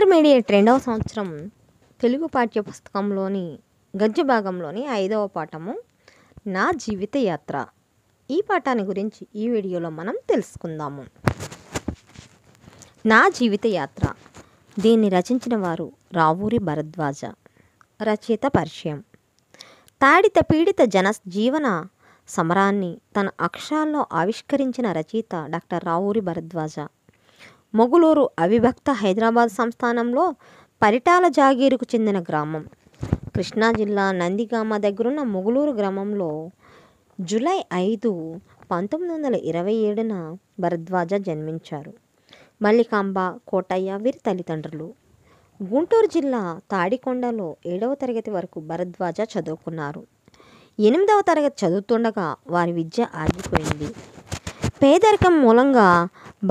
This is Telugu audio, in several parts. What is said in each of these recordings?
ఇంటర్మీడియట్ రెండవ సంవత్సరం తెలుగు పాఠ్య పుస్తకంలోని గద్య భాగంలోని ఐదవ పాఠము నా జీవిత యాత్ర ఈ పాఠాన్ని గురించి ఈ వీడియోలో మనం తెలుసుకుందాము నా జీవిత యాత్ర దీన్ని రచించిన వారు రావూరి భరద్వాజ రచయిత పరిచయం తాడిత పీడిత జన జీవన సమరాన్ని తన అక్షరాల్లో ఆవిష్కరించిన రచయిత డాక్టర్ రావూరి భరద్వాజ మొగులూరు అవిభక్త హైదరాబాద్ సంస్థానంలో పరిటాల జాగీరుకు చెందిన గ్రామం కృష్ణా జిల్లా నందిగామ దగ్గరున్న మొగులూరు గ్రామంలో జూలై ఐదు పంతొమ్మిది వందల ఇరవై ఏడున భరద్వాజ జన్మించారు మల్లికాంబ కోటయ్య వీరి తల్లిదండ్రులు గుంటూరు జిల్లా తాడికొండలో ఏడవ తరగతి వరకు భరద్వాజ చదువుకున్నారు ఎనిమిదవ తరగతి చదువుతుండగా వారి విద్య ఆగిపోయింది పేదరికం మూలంగా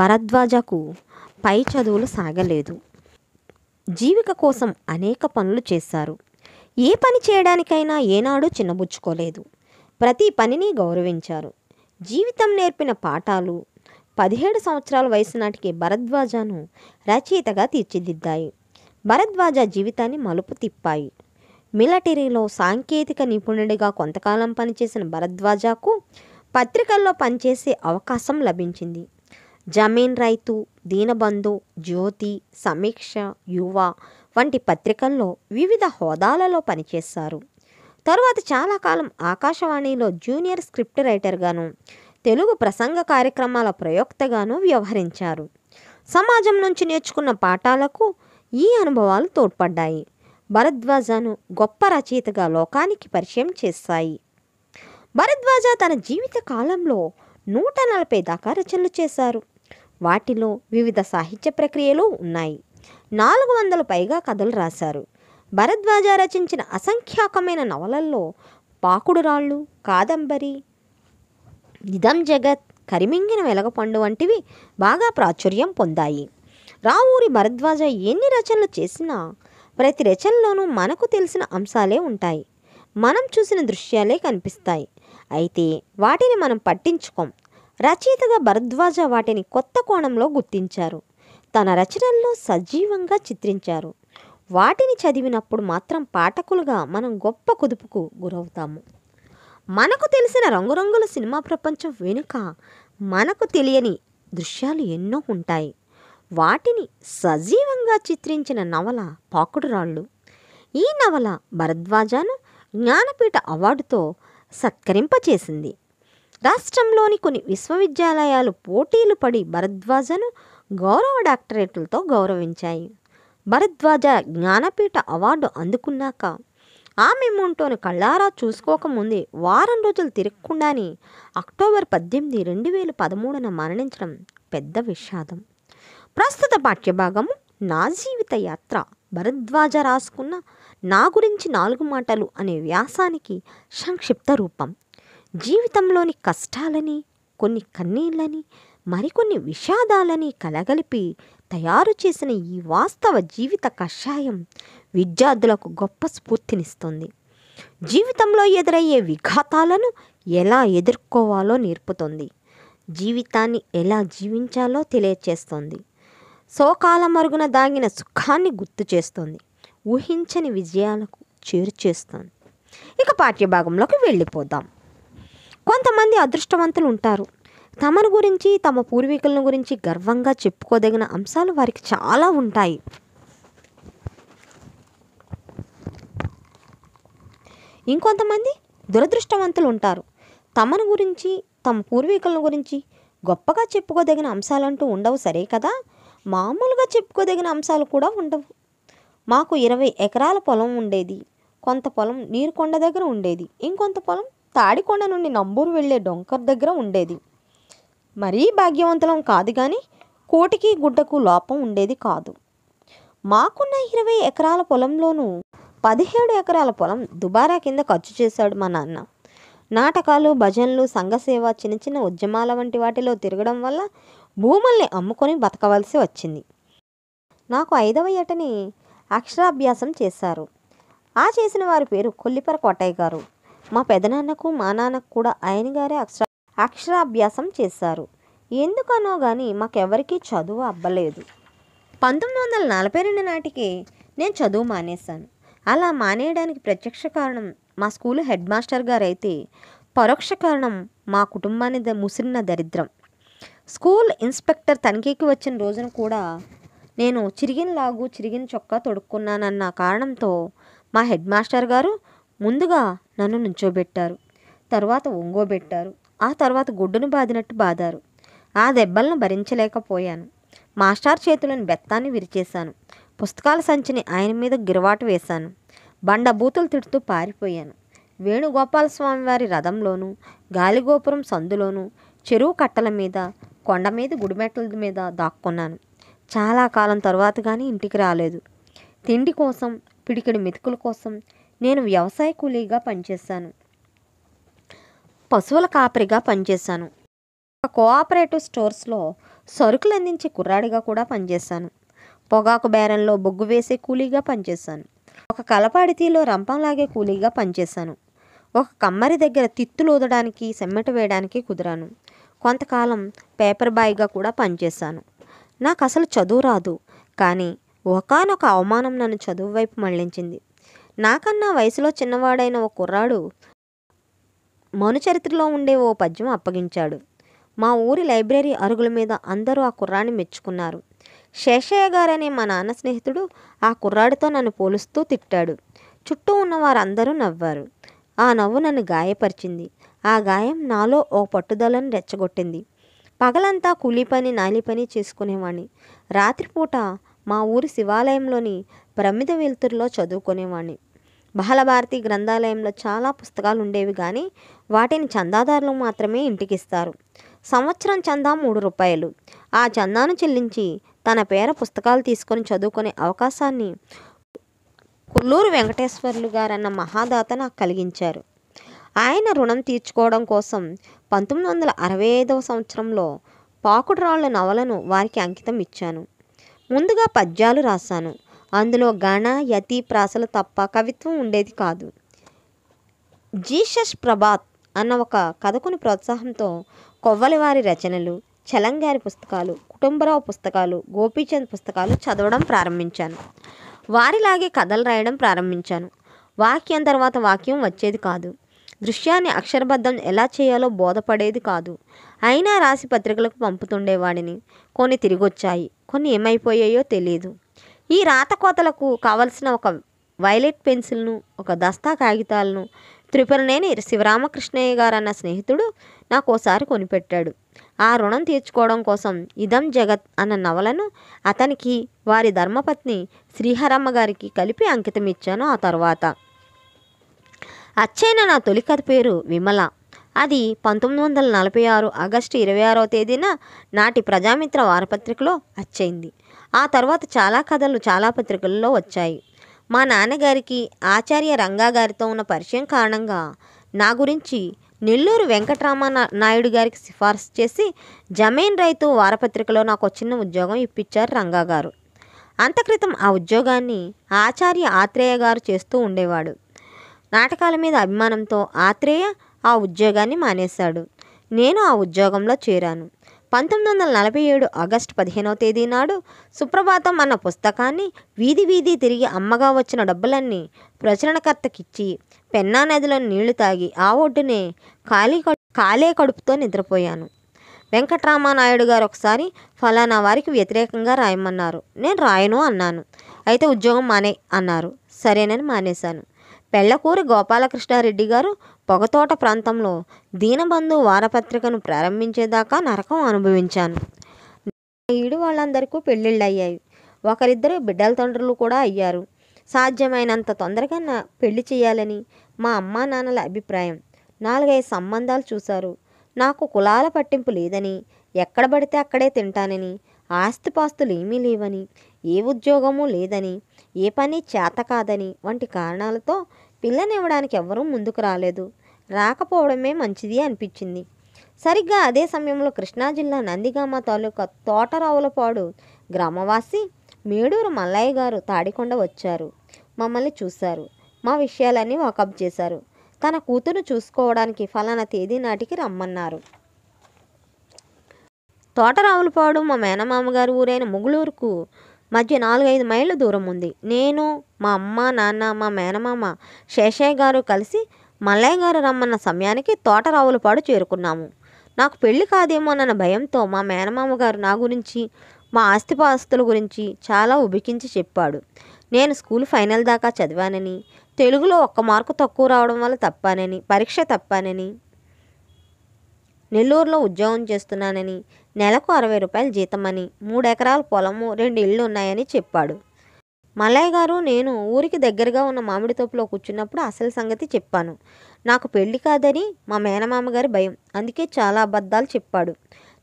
భరద్వాజకు పై చదువులు సాగలేదు జీవిక కోసం అనేక పనులు చేశారు ఏ పని చేయడానికైనా ఏనాడు చిన్నబుచ్చుకోలేదు ప్రతి పనిని గౌరవించారు జీవితం నేర్పిన పాఠాలు పదిహేడు సంవత్సరాల వయసు నాటికి భరద్వాజను రచయితగా తీర్చిదిద్దాయి భరద్వాజ జీవితాన్ని మలుపు తిప్పాయి మిలటరీలో సాంకేతిక నిపుణుడిగా కొంతకాలం పనిచేసిన భరద్వాజకు పత్రికల్లో పనిచేసే అవకాశం లభించింది జమీన్ రైతు దీనబంధు జ్యోతి సమీక్ష యువ వంటి పత్రికల్లో వివిధ హోదాలలో పనిచేశారు తరువాత చాలా కాలం ఆకాశవాణిలో జూనియర్ స్క్రిప్ట్ రైటర్గాను తెలుగు ప్రసంగ కార్యక్రమాల ప్రయోక్తగాను వ్యవహరించారు సమాజం నుంచి నేర్చుకున్న పాఠాలకు ఈ అనుభవాలు తోడ్పడ్డాయి భరద్వాజను గొప్ప రచయితగా లోకానికి పరిచయం చేశాయి భరద్వాజ తన జీవిత కాలంలో నూట నలభై దాకా రచనలు చేశారు వాటిలో వివిధ సాహిత్య ప్రక్రియలు ఉన్నాయి నాలుగు వందలు పైగా కథలు రాశారు భరద్వాజ రచించిన అసంఖ్యాకమైన నవలల్లో పాకుడు రాళ్ళు కాదంబరి నిధం జగత్ కరిమింగిన వెలగపండు వంటివి బాగా ప్రాచుర్యం పొందాయి రావూరి భరద్వాజ ఎన్ని రచనలు చేసినా ప్రతి రచనలోనూ మనకు తెలిసిన అంశాలే ఉంటాయి మనం చూసిన దృశ్యాలే కనిపిస్తాయి అయితే వాటిని మనం పట్టించుకోం రచయితగా భరద్వాజ వాటిని కొత్త కోణంలో గుర్తించారు తన రచనల్లో సజీవంగా చిత్రించారు వాటిని చదివినప్పుడు మాత్రం పాఠకులుగా మనం గొప్ప కుదుపుకు గురవుతాము మనకు తెలిసిన రంగురంగుల సినిమా ప్రపంచం వెనుక మనకు తెలియని దృశ్యాలు ఎన్నో ఉంటాయి వాటిని సజీవంగా చిత్రించిన నవల పాకుడురాళ్ళు ఈ నవల భరద్వాజాను జ్ఞానపీఠ అవార్డుతో సత్కరింపచేసింది రాష్ట్రంలోని కొన్ని విశ్వవిద్యాలయాలు పోటీలు పడి భరద్వాజను గౌరవ డాక్టరేట్లతో గౌరవించాయి భరద్వాజ జ్ఞానపీఠ అవార్డు అందుకున్నాక ఆమె మొంటోను కళ్ళారా చూసుకోకముందే వారం రోజులు తిరగకుండాని అక్టోబర్ పద్దెనిమిది రెండు వేల పదమూడున మరణించడం పెద్ద విషాదం ప్రస్తుత పాఠ్యభాగము నా జీవిత యాత్ర భరద్వాజ రాసుకున్న నా గురించి నాలుగు మాటలు అనే వ్యాసానికి సంక్షిప్త రూపం జీవితంలోని కష్టాలని కొన్ని కన్నీళ్ళని మరికొన్ని విషాదాలని కలగలిపి తయారు చేసిన ఈ వాస్తవ జీవిత కషాయం విద్యార్థులకు గొప్ప స్ఫూర్తినిస్తుంది జీవితంలో ఎదురయ్యే విఘాతాలను ఎలా ఎదుర్కోవాలో నేర్పుతుంది జీవితాన్ని ఎలా జీవించాలో తెలియచేస్తుంది సోకాల మరుగున దాగిన సుఖాన్ని గుర్తు చేస్తుంది ఊహించని విజయాలకు చేరుచేస్తుంది ఇక పాఠ్యభాగంలోకి వెళ్ళిపోదాం కొంతమంది అదృష్టవంతులు ఉంటారు తమను గురించి తమ పూర్వీకులను గురించి గర్వంగా చెప్పుకోదగిన అంశాలు వారికి చాలా ఉంటాయి ఇంకొంతమంది దురదృష్టవంతులు ఉంటారు తమను గురించి తమ పూర్వీకులను గురించి గొప్పగా చెప్పుకోదగిన అంశాలంటూ ఉండవు సరే కదా మామూలుగా చెప్పుకోదగిన అంశాలు కూడా ఉండవు మాకు ఇరవై ఎకరాల పొలం ఉండేది కొంత పొలం నీరుకొండ దగ్గర ఉండేది ఇంకొంత పొలం తాడికొండ నుండి నంబూరు వెళ్లే డొంకర్ దగ్గర ఉండేది మరీ భాగ్యవంతులం కాదు కానీ కోటికి గుడ్డకు లోపం ఉండేది కాదు మాకున్న ఇరవై ఎకరాల పొలంలోనూ పదిహేడు ఎకరాల పొలం దుబారా కింద ఖర్చు చేశాడు మా నాన్న నాటకాలు భజనలు సంఘసేవ చిన్న చిన్న ఉద్యమాల వంటి వాటిలో తిరగడం వల్ల భూముల్ని అమ్ముకొని బతకవలసి వచ్చింది నాకు ఐదవ ఏటని అక్షరాభ్యాసం చేశారు ఆ చేసిన వారి పేరు కొల్లిపర కోటయ్య గారు మా పెదనాన్నకు మా నాన్నకు కూడా ఆయన గారే అక్షర అక్షరాభ్యాసం చేశారు ఎందుకనో కానీ మాకెవరికీ చదువు అవ్వలేదు పంతొమ్మిది వందల నలభై రెండు నాటికి నేను చదువు మానేశాను అలా మానేయడానికి ప్రత్యక్ష కారణం మా స్కూల్ హెడ్ మాస్టర్ గారైతే పరోక్ష కారణం మా కుటుంబాన్ని ముసిరిన దరిద్రం స్కూల్ ఇన్స్పెక్టర్ తనిఖీకి వచ్చిన రోజున కూడా నేను చిరిగిన లాగు చిరిగిన చొక్కా తొడుక్కున్నానన్న కారణంతో మా హెడ్ మాస్టర్ గారు ముందుగా నన్ను నుంచోబెట్టారు తర్వాత ఒంగోబెట్టారు ఆ తర్వాత గుడ్డును బాదినట్టు బాదారు ఆ దెబ్బలను భరించలేకపోయాను మాస్టార్ చేతులను బెత్తాన్ని విరిచేశాను పుస్తకాల సంచిని ఆయన మీద గిరవాటు వేశాను బండబూతులు తిడుతూ పారిపోయాను వేణుగోపాల స్వామి వారి రథంలోనూ గాలిగోపురం సందులోనూ చెరువు కట్టల మీద కొండ మీద గుడిమెట్ల మీద దాక్కున్నాను చాలా కాలం తర్వాత కానీ ఇంటికి రాలేదు తిండి కోసం పిడికిడి మెతుకుల కోసం నేను వ్యవసాయ కూలీగా పనిచేశాను పశువుల కాపరిగా పనిచేశాను ఒక కోఆపరేటివ్ స్టోర్స్లో సరుకులు అందించే కుర్రాడిగా కూడా పనిచేశాను పొగాకు బేరంలో బొగ్గు వేసే కూలీగా పనిచేశాను ఒక కలపాడితీలో రంపం లాగే కూలీగా పనిచేశాను ఒక కమ్మరి దగ్గర తిత్తులు ఊదడానికి సెమ్మెట వేయడానికి కుదిరాను కొంతకాలం పేపర్ బాయ్గా కూడా పనిచేశాను నాకు అసలు చదువు రాదు కానీ ఒకనొక అవమానం నన్ను చదువు వైపు మళ్లించింది నాకన్నా వయసులో చిన్నవాడైన ఓ కుర్రాడు మనుచరిత్రలో ఉండే ఓ పద్యం అప్పగించాడు మా ఊరి లైబ్రరీ అరుగుల మీద అందరూ ఆ కుర్రాన్ని మెచ్చుకున్నారు శేషయ్య గారనే మా నాన్న స్నేహితుడు ఆ కుర్రాడితో నన్ను పోలుస్తూ తిట్టాడు చుట్టూ ఉన్న వారందరూ నవ్వారు ఆ నవ్వు నన్ను గాయపరిచింది ఆ గాయం నాలో ఓ పట్టుదలను రెచ్చగొట్టింది పగలంతా కూలీ పని నాలి పని చేసుకునేవాణ్ణి రాత్రిపూట మా ఊరి శివాలయంలోని ప్రమిద వెలుతురులో చదువుకునేవాణ్ణి బాలభారతి గ్రంథాలయంలో చాలా పుస్తకాలు ఉండేవి కానీ వాటిని చందాదారులు మాత్రమే ఇంటికిస్తారు సంవత్సరం చందా మూడు రూపాయలు ఆ చందాను చెల్లించి తన పేర పుస్తకాలు తీసుకొని చదువుకునే అవకాశాన్ని కొల్లూరు వెంకటేశ్వర్లు గారన్న మహాదాత నాకు కలిగించారు ఆయన రుణం తీర్చుకోవడం కోసం పంతొమ్మిది వందల అరవై ఐదవ సంవత్సరంలో పాకుడు రాళ్ల నవలను వారికి అంకితం ఇచ్చాను ముందుగా పద్యాలు రాశాను అందులో ఘన యతి ప్రాసలు తప్ప కవిత్వం ఉండేది కాదు జీసస్ ప్రభాత్ అన్న ఒక కథకుని ప్రోత్సాహంతో కొవ్వలివారి రచనలు చలంగారి పుస్తకాలు కుటుంబరావు పుస్తకాలు గోపీచంద్ పుస్తకాలు చదవడం ప్రారంభించాను వారిలాగే కథలు రాయడం ప్రారంభించాను వాక్యం తర్వాత వాక్యం వచ్చేది కాదు దృశ్యాన్ని అక్షరబద్ధం ఎలా చేయాలో బోధపడేది కాదు అయినా రాసి పత్రికలకు పంపుతుండేవాడిని కొన్ని తిరిగొచ్చాయి కొన్ని ఏమైపోయాయో తెలియదు ఈ రాత కోతలకు కావలసిన ఒక వైలెట్ పెన్సిల్ను ఒక దస్తా కాగితాలను త్రిపురనేని శివరామకృష్ణయ్య గారు అన్న స్నేహితుడు నాకు ఓసారి కొనిపెట్టాడు ఆ రుణం తీర్చుకోవడం కోసం ఇదం జగత్ అన్న నవలను అతనికి వారి ధర్మపత్ని శ్రీహరమ్మ గారికి కలిపి అంకితం ఇచ్చాను ఆ తర్వాత అచ్చైన నా తొలి కథ పేరు విమల అది పంతొమ్మిది వందల నలభై ఆరు ఆగస్టు ఇరవై ఆరో తేదీన నాటి ప్రజామిత్ర వారపత్రికలో అచ్చైంది ఆ తర్వాత చాలా కథలు చాలా పత్రికల్లో వచ్చాయి మా నాన్నగారికి ఆచార్య రంగా గారితో ఉన్న పరిచయం కారణంగా నా గురించి నెల్లూరు వెంకటరామ నాయుడు గారికి సిఫార్సు చేసి జమీన్ రైతు వారపత్రికలో నాకు చిన్న ఉద్యోగం ఇప్పించారు రంగా గారు అంతక్రితం ఆ ఉద్యోగాన్ని ఆచార్య ఆత్రేయ గారు చేస్తూ ఉండేవాడు నాటకాల మీద అభిమానంతో ఆత్రేయ ఆ ఉద్యోగాన్ని మానేశాడు నేను ఆ ఉద్యోగంలో చేరాను పంతొమ్మిది వందల నలభై ఏడు ఆగస్టు పదిహేనవ తేదీ నాడు సుప్రభాతం అన్న పుస్తకాన్ని వీధి వీధి తిరిగి అమ్మగా వచ్చిన డబ్బులన్నీ ప్రచురణకర్తకిచ్చి పెన్నా నదిలో నీళ్లు తాగి ఆ ఒడ్డునే ఖాళీ కాలే కడుపుతో నిద్రపోయాను వెంకట్రామానాయుడు గారు ఒకసారి ఫలానా వారికి వ్యతిరేకంగా రాయమన్నారు నేను రాయను అన్నాను అయితే ఉద్యోగం మానే అన్నారు సరేనని మానేశాను పెళ్ళకూరి గోపాలకృష్ణారెడ్డి గారు పొగతోట ప్రాంతంలో దీనబంధు వారపత్రికను ప్రారంభించేదాకా నరకం అనుభవించాను ఈడు వాళ్ళందరికీ పెళ్ళిళ్ళు అయ్యాయి ఒకరిద్దరు బిడ్డల తండ్రులు కూడా అయ్యారు సాధ్యమైనంత తొందరగా నా పెళ్లి చేయాలని మా అమ్మ నాన్నల అభిప్రాయం నాలుగైదు సంబంధాలు చూశారు నాకు కులాల పట్టింపు లేదని ఎక్కడ పడితే అక్కడే తింటానని ఆస్తిపాస్తులు ఏమీ లేవని ఏ ఉద్యోగము లేదని ఏ పని చేత కాదని వంటి కారణాలతో పిల్లనివ్వడానికి ఎవ్వరూ ముందుకు రాలేదు రాకపోవడమే మంచిది అనిపించింది సరిగ్గా అదే సమయంలో కృష్ణా జిల్లా నందిగామ తాలూకా తోటరావులపాడు గ్రామవాసి మేడూరు మల్లయ్య గారు తాడికొండ వచ్చారు మమ్మల్ని చూశారు మా విషయాలన్నీ వాకప్ చేశారు తన కూతురు చూసుకోవడానికి ఫలానా తేదీ నాటికి రమ్మన్నారు తోటరావులపాడు మా మేనమామ ఊరైన ముగులూరుకు మధ్య నాలుగైదు మైళ్ళ దూరం ఉంది నేను మా అమ్మ నాన్న మా మేనమామ శేషయ్య గారు కలిసి మల్లయ్య గారు రమ్మన్న సమయానికి తోటరావులపాడు చేరుకున్నాము నాకు పెళ్లి అన్న భయంతో మా మేనమామ గారు నా గురించి మా ఆస్తిపాస్తుల గురించి చాలా ఉబికించి చెప్పాడు నేను స్కూల్ ఫైనల్ దాకా చదివానని తెలుగులో ఒక్క మార్కు తక్కువ రావడం వల్ల తప్పానని పరీక్ష తప్పానని నెల్లూరులో ఉద్యోగం చేస్తున్నానని నెలకు అరవై రూపాయలు జీతమని మూడెకరాల పొలము రెండు ఇళ్ళు ఉన్నాయని చెప్పాడు మల్లయ్య గారు నేను ఊరికి దగ్గరగా ఉన్న మామిడి తోపులో కూర్చున్నప్పుడు అసలు సంగతి చెప్పాను నాకు పెళ్లి కాదని మా మేనమామ గారి భయం అందుకే చాలా అబద్ధాలు చెప్పాడు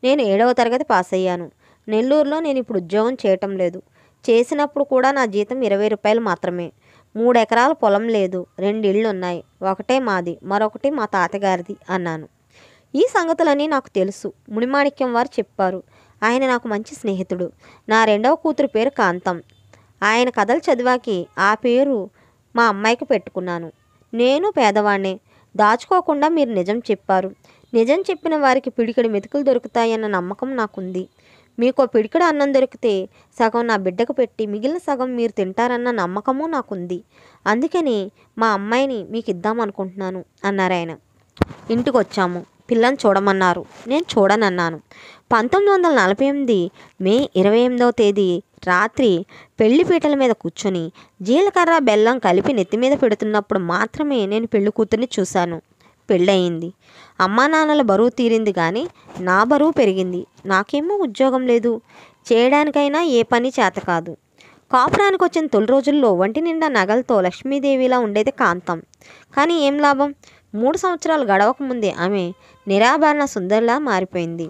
నేను ఏడవ తరగతి పాస్ అయ్యాను నెల్లూరులో నేను ఇప్పుడు ఉద్యోగం చేయటం లేదు చేసినప్పుడు కూడా నా జీతం ఇరవై రూపాయలు మాత్రమే మూడెకరాల పొలం లేదు రెండు ఇళ్ళు ఉన్నాయి ఒకటే మాది మరొకటి మా తాతగారిది అన్నాను ఈ సంగతులన్నీ నాకు తెలుసు మునిమాణిక్యం వారు చెప్పారు ఆయన నాకు మంచి స్నేహితుడు నా రెండవ కూతురు పేరు కాంతం ఆయన కథలు చదివాకి ఆ పేరు మా అమ్మాయికి పెట్టుకున్నాను నేను పేదవాణ్ణే దాచుకోకుండా మీరు నిజం చెప్పారు నిజం చెప్పిన వారికి పిడికిడి మెతుకులు దొరుకుతాయన్న నమ్మకం నాకుంది మీకు పిడికిడ అన్నం దొరికితే సగం నా బిడ్డకు పెట్టి మిగిలిన సగం మీరు తింటారన్న నమ్మకము నాకుంది అందుకని మా అమ్మాయిని మీకు ఇద్దామనుకుంటున్నాను అన్నారు ఆయన ఇంటికి వచ్చాము పిల్లని చూడమన్నారు నేను చూడనన్నాను పంతొమ్మిది వందల నలభై ఎనిమిది మే ఇరవై ఎనిమిదవ తేదీ రాత్రి పెళ్లి పీటల మీద కూర్చొని జీలకర్ర బెల్లం కలిపి నెత్తి మీద పెడుతున్నప్పుడు మాత్రమే నేను పెళ్లి కూతుర్ని చూశాను పెళ్ళయింది అమ్మా నాన్నల బరువు తీరింది కానీ నా బరువు పెరిగింది నాకేమో ఉద్యోగం లేదు చేయడానికైనా ఏ పని చేత కాదు కాపురానికి వచ్చిన తొలి రోజుల్లో ఒంటి నిండా నగలతో లక్ష్మీదేవిలా ఉండేది కాంతం కానీ ఏం లాభం మూడు సంవత్సరాలు గడవక ముందే ఆమె నిరాభరణ సుందరిలా మారిపోయింది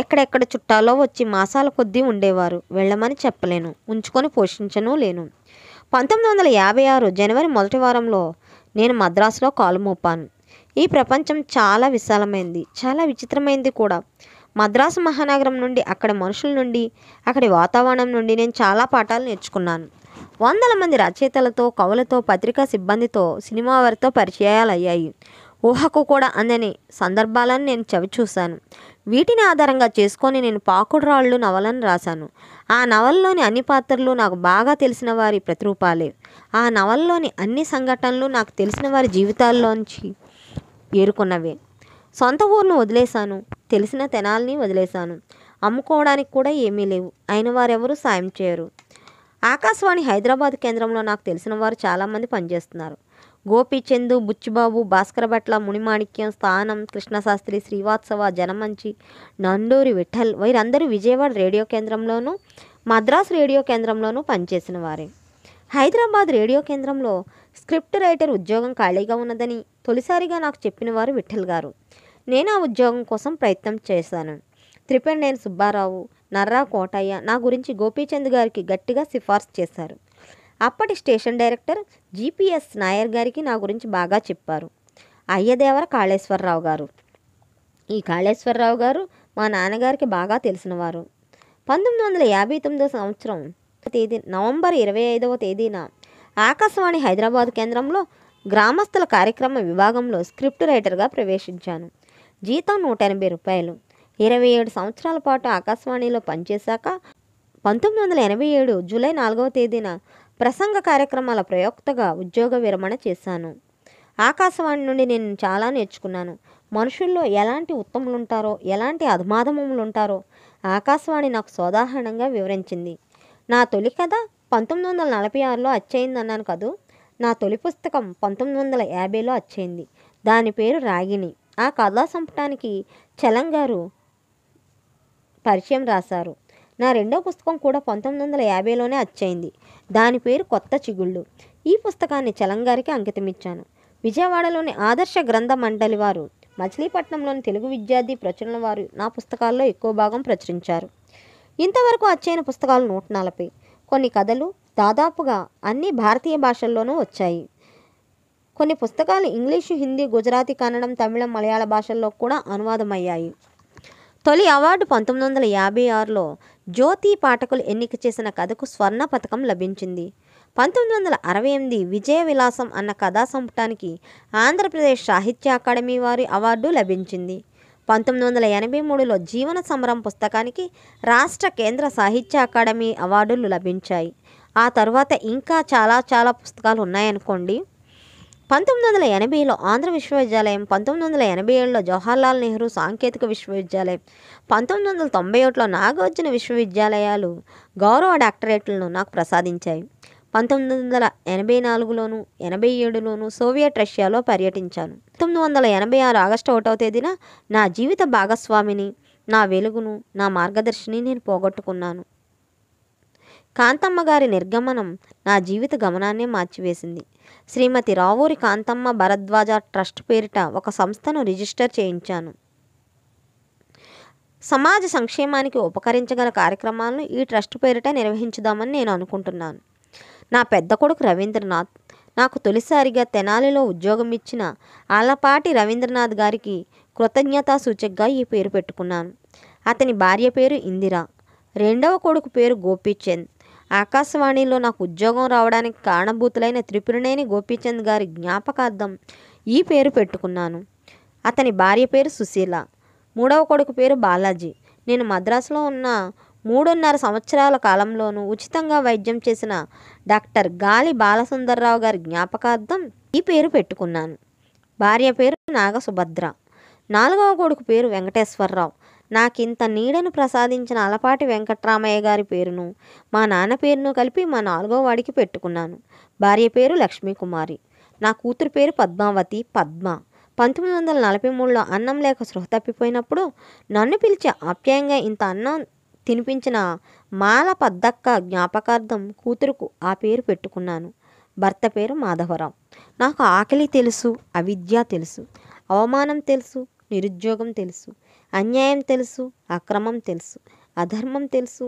ఎక్కడెక్కడ చుట్టాలో వచ్చి మాసాల కొద్దీ ఉండేవారు వెళ్ళమని చెప్పలేను ఉంచుకొని పోషించను లేను పంతొమ్మిది వందల యాభై ఆరు జనవరి మొదటి వారంలో నేను మద్రాసులో కాలు మోపాను ఈ ప్రపంచం చాలా విశాలమైంది చాలా విచిత్రమైంది కూడా మద్రాసు మహానగరం నుండి అక్కడ మనుషుల నుండి అక్కడి వాతావరణం నుండి నేను చాలా పాఠాలు నేర్చుకున్నాను వందల మంది రచయితలతో కవులతో పత్రికా సిబ్బందితో సినిమా వారితో పరిచయాలు అయ్యాయి ఊహకు కూడా అందని సందర్భాలను నేను చవి చూశాను వీటిని ఆధారంగా చేసుకొని నేను పాకుడురాళ్ళు నవలను రాశాను ఆ నవల్లోని అన్ని పాత్రలు నాకు బాగా తెలిసిన వారి ప్రతిరూపాలే ఆ నవల్లోని అన్ని సంఘటనలు నాకు తెలిసిన వారి జీవితాల్లోంచి ఏరుకున్నవే సొంత ఊరును వదిలేశాను తెలిసిన తెనాల్ని వదిలేశాను అమ్ముకోవడానికి కూడా ఏమీ లేవు అయిన వారెవరు సాయం చేయరు ఆకాశవాణి హైదరాబాద్ కేంద్రంలో నాకు తెలిసిన వారు చాలామంది పనిచేస్తున్నారు గోపీచందు బుచ్చిబాబు భాస్కరభట్ల మునిమాణిక్యం స్థానం కృష్ణశాస్త్రి శ్రీవాత్సవ జనమంచి నండూరి విఠల్ వీరందరూ విజయవాడ రేడియో కేంద్రంలోనూ మద్రాస్ రేడియో కేంద్రంలోనూ పనిచేసిన వారే హైదరాబాద్ రేడియో కేంద్రంలో స్క్రిప్ట్ రైటర్ ఉద్యోగం ఖాళీగా ఉన్నదని తొలిసారిగా నాకు చెప్పిన వారు విఠల్ గారు నేను ఆ ఉద్యోగం కోసం ప్రయత్నం చేశాను త్రిపెండేని సుబ్బారావు నర్రా కోటయ్య నా గురించి గోపీచంద్ గారికి గట్టిగా సిఫార్సు చేశారు అప్పటి స్టేషన్ డైరెక్టర్ జీపీఎస్ నాయర్ గారికి నా గురించి బాగా చెప్పారు అయ్యదేవర కాళేశ్వరరావు గారు ఈ కాళేశ్వరరావు గారు మా నాన్నగారికి బాగా తెలిసినవారు పంతొమ్మిది వందల యాభై తొమ్మిదో సంవత్సరం తేదీ నవంబర్ ఇరవై ఐదవ తేదీన ఆకాశవాణి హైదరాబాద్ కేంద్రంలో గ్రామస్తుల కార్యక్రమ విభాగంలో స్క్రిప్ట్ రైటర్గా ప్రవేశించాను జీతం నూట ఎనభై రూపాయలు ఇరవై ఏడు సంవత్సరాల పాటు ఆకాశవాణిలో పనిచేశాక పంతొమ్మిది వందల ఎనభై ఏడు జూలై నాలుగవ తేదీన ప్రసంగ కార్యక్రమాల ప్రయోక్తగా ఉద్యోగ విరమణ చేశాను ఆకాశవాణి నుండి నేను చాలా నేర్చుకున్నాను మనుషుల్లో ఎలాంటి ఉత్తములుంటారో ఎలాంటి అధమాధమములుంటారో ఆకాశవాణి నాకు సోదాహరణంగా వివరించింది నా తొలి కథ పంతొమ్మిది వందల నలభై ఆరులో అన్నాను కదూ నా తొలి పుస్తకం పంతొమ్మిది వందల యాభైలో అచ్చయింది దాని పేరు రాగిణి ఆ కథా సంపటానికి చలంగారు పరిచయం రాశారు నా రెండో పుస్తకం కూడా పంతొమ్మిది వందల యాభైలోనే అచ్చయింది దాని పేరు కొత్త చిగుళ్ళు ఈ పుస్తకాన్ని చలంగారికి అంకితమిచ్చాను విజయవాడలోని ఆదర్శ గ్రంథ మండలి వారు మచిలీపట్నంలోని తెలుగు విద్యార్థి ప్రచురణ వారు నా పుస్తకాల్లో ఎక్కువ భాగం ప్రచురించారు ఇంతవరకు అచ్చైన పుస్తకాలు నూట నలభై కొన్ని కథలు దాదాపుగా అన్ని భారతీయ భాషల్లోనూ వచ్చాయి కొన్ని పుస్తకాలు ఇంగ్లీషు హిందీ గుజరాతీ కన్నడం తమిళం మలయాళ భాషల్లో కూడా అనువాదమయ్యాయి తొలి అవార్డు పంతొమ్మిది వందల యాభై ఆరులో జ్యోతి పాఠకులు ఎన్నిక చేసిన కథకు స్వర్ణ పథకం లభించింది పంతొమ్మిది వందల అరవై ఎనిమిది విజయ విలాసం అన్న కథా సంపుటానికి ఆంధ్రప్రదేశ్ సాహిత్య అకాడమీ వారి అవార్డు లభించింది పంతొమ్మిది వందల ఎనభై మూడులో జీవన సమరం పుస్తకానికి రాష్ట్ర కేంద్ర సాహిత్య అకాడమీ అవార్డులు లభించాయి ఆ తర్వాత ఇంకా చాలా చాలా పుస్తకాలు ఉన్నాయనుకోండి పంతొమ్మిది వందల ఎనభైలో ఆంధ్ర విశ్వవిద్యాలయం పంతొమ్మిది వందల ఎనభై ఏడులో జవహర్లాల్ నెహ్రూ సాంకేతిక విశ్వవిద్యాలయం పంతొమ్మిది వందల తొంభై ఒకటిలో నాగార్జున విశ్వవిద్యాలయాలు గౌరవ డాక్టరేట్లను నాకు ప్రసాదించాయి పంతొమ్మిది వందల ఎనభై నాలుగులోను ఎనభై ఏడులోను సోవియట్ రష్యాలో పర్యటించాను పంతొమ్మిది వందల ఎనభై ఆరు ఆగస్టు ఒకటవ తేదీన నా జీవిత భాగస్వామిని నా వెలుగును నా మార్గదర్శిని నేను పోగొట్టుకున్నాను కాంతమ్మ గారి నిర్గమనం నా జీవిత గమనాన్నే మార్చివేసింది శ్రీమతి రావూరి కాంతమ్మ భరద్వాజ ట్రస్ట్ పేరిట ఒక సంస్థను రిజిస్టర్ చేయించాను సమాజ సంక్షేమానికి ఉపకరించగల కార్యక్రమాలను ఈ ట్రస్ట్ పేరిట నిర్వహించుదామని నేను అనుకుంటున్నాను నా పెద్ద కొడుకు రవీంద్రనాథ్ నాకు తొలిసారిగా తెనాలిలో ఉద్యోగం ఇచ్చిన ఆలపాటి రవీంద్రనాథ్ గారికి కృతజ్ఞతా సూచకగా ఈ పేరు పెట్టుకున్నాను అతని భార్య పేరు ఇందిర రెండవ కొడుకు పేరు గోపీచంద్ ఆకాశవాణిలో నాకు ఉద్యోగం రావడానికి కారణభూతులైన త్రిపురనేని గోపీచంద్ గారి జ్ఞాపకార్థం ఈ పేరు పెట్టుకున్నాను అతని భార్య పేరు సుశీల మూడవ కొడుకు పేరు బాలాజీ నేను మద్రాసులో ఉన్న మూడున్నర సంవత్సరాల కాలంలోనూ ఉచితంగా వైద్యం చేసిన డాక్టర్ గాలి బాలసుందర్రావు గారి జ్ఞాపకార్థం ఈ పేరు పెట్టుకున్నాను భార్య పేరు నాగసుభద్ర నాలుగవ కొడుకు పేరు వెంకటేశ్వరరావు నాకింత నీడను ప్రసాదించిన అలపాటి వెంకట్రామయ్య గారి పేరును మా నాన్న పేరును కలిపి మా నాలుగో వాడికి పెట్టుకున్నాను భార్య పేరు లక్ష్మీకుమారి నా కూతురు పేరు పద్మావతి పద్మ పంతొమ్మిది వందల నలభై మూడులో అన్నం లేక సృహ తప్పిపోయినప్పుడు నన్ను పిలిచి ఆప్యాయంగా ఇంత అన్నం తినిపించిన మాల పద్దక్క జ్ఞాపకార్థం కూతురుకు ఆ పేరు పెట్టుకున్నాను భర్త పేరు మాధవరావు నాకు ఆకలి తెలుసు అవిద్య తెలుసు అవమానం తెలుసు నిరుద్యోగం తెలుసు అన్యాయం తెలుసు అక్రమం తెలుసు అధర్మం తెలుసు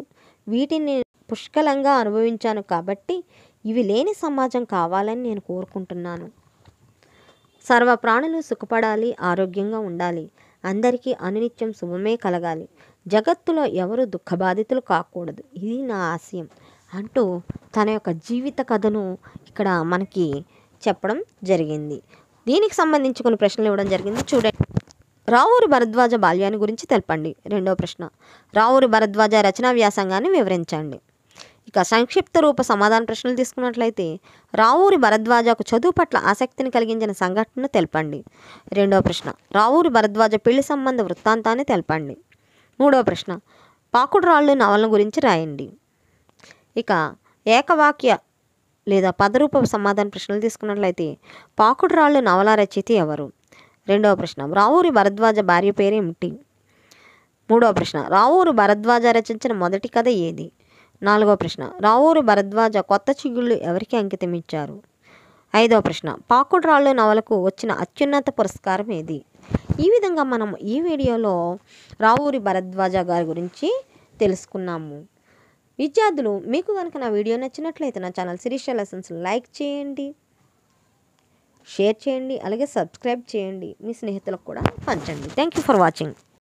వీటిని పుష్కలంగా అనుభవించాను కాబట్టి ఇవి లేని సమాజం కావాలని నేను కోరుకుంటున్నాను సర్వ ప్రాణులు సుఖపడాలి ఆరోగ్యంగా ఉండాలి అందరికీ అనునిత్యం శుభమే కలగాలి జగత్తులో ఎవరు దుఃఖబాధితులు కాకూడదు ఇది నా ఆశయం అంటూ తన యొక్క జీవిత కథను ఇక్కడ మనకి చెప్పడం జరిగింది దీనికి సంబంధించి కొన్ని ప్రశ్నలు ఇవ్వడం జరిగింది చూడండి రావూరు భరద్వాజ బాల్యాన్ని గురించి తెలపండి రెండో ప్రశ్న రావూరు భరద్వాజ రచనా వ్యాసంగాన్ని వివరించండి ఇక సంక్షిప్త రూప సమాధాన ప్రశ్నలు తీసుకున్నట్లయితే రావూరి భరద్వాజకు చదువు పట్ల ఆసక్తిని కలిగించిన సంఘటనను తెలపండి రెండో ప్రశ్న రావూరి భరద్వాజ పెళ్లి సంబంధ వృత్తాంతాన్ని తెలపండి మూడో ప్రశ్న పాకుడురాళ్ళు నవలను గురించి రాయండి ఇక ఏకవాక్య లేదా పదరూప సమాధాన ప్రశ్నలు తీసుకున్నట్లయితే పాకుడురాళ్ళు నవల రచయిత ఎవరు రెండవ ప్రశ్న రావూరి భరద్వాజ భార్య పేరేమిటి మూడవ ప్రశ్న రావూరు భరద్వాజ రచించిన మొదటి కథ ఏది నాలుగవ ప్రశ్న రావూరు భరద్వాజ కొత్త చిగుళ్ళు ఎవరికి అంకితం ఇచ్చారు ఐదవ ప్రశ్న పాకుడ్రాళ్ళు నవలకు వచ్చిన అత్యున్నత పురస్కారం ఏది ఈ విధంగా మనం ఈ వీడియోలో రావూరి భరద్వాజ గారి గురించి తెలుసుకున్నాము విద్యార్థులు మీకు కనుక నా వీడియో నచ్చినట్లయితే నా ఛానల్ శిరీష లెసన్స్ లైక్ చేయండి షేర్ చేయండి అలాగే సబ్స్క్రైబ్ చేయండి మీ స్నేహితులకు కూడా పంచండి థ్యాంక్ యూ ఫర్ వాచింగ్